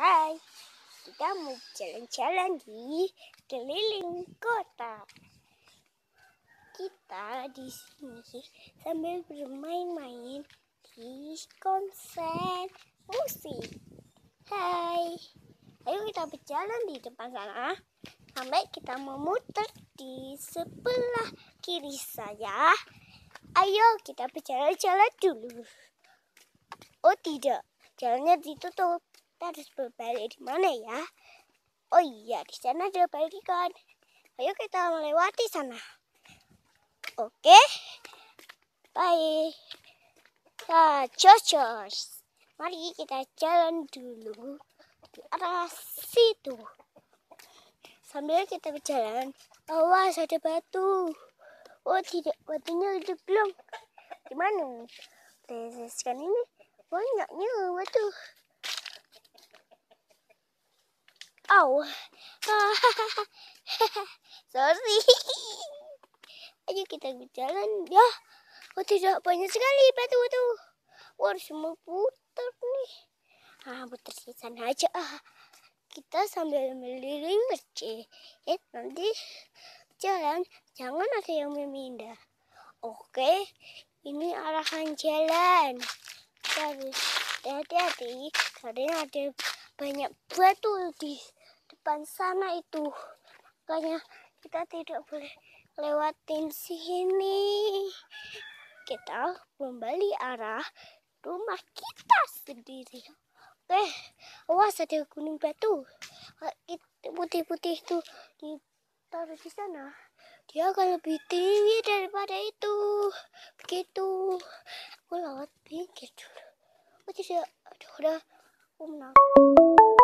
Hai, kita mau jalan-jalan di keliling kota. Kita di sini sambil bermain-main di konser musik. Hai, ayo kita berjalan di depan sana sampai kita memutar di sebelah kiri saya. Ayo kita berjalan-jalan dulu. Oh tidak, jalannya ditutup kita harus berbalik di mana ya? Oh iya, di sana ada balikan. Ayo kita melewati sana. Oke. Bye. Kita jos-jos. Mari kita jalan dulu di arah situ. Sambil kita berjalan, awas ada batu. Oh tidak, batunya udah belum. Di mana? Kan ini banyaknya batu. Oh. Sorry. Ayo kita berjalan ya. Oh tidak banyak sekali batu itu. Wah, semua putar nih. Ah, putar di sana aja. Ah. Kita sambil meliling kecil. Eh, ya, nanti jalan jangan ada yang memindah. Oke, ini arahan jalan. harus hati-hati karena ada banyak batu di depan sana itu. Makanya kita tidak boleh lewatin sini. Kita kembali arah rumah kita sendiri. Oke, awas ada kuning batu. Putih-putih itu ditaruh di sana. Dia akan lebih tinggi daripada itu. Begitu. Aku lewat pinggir dulu. Oh tidak, ada udah. Aku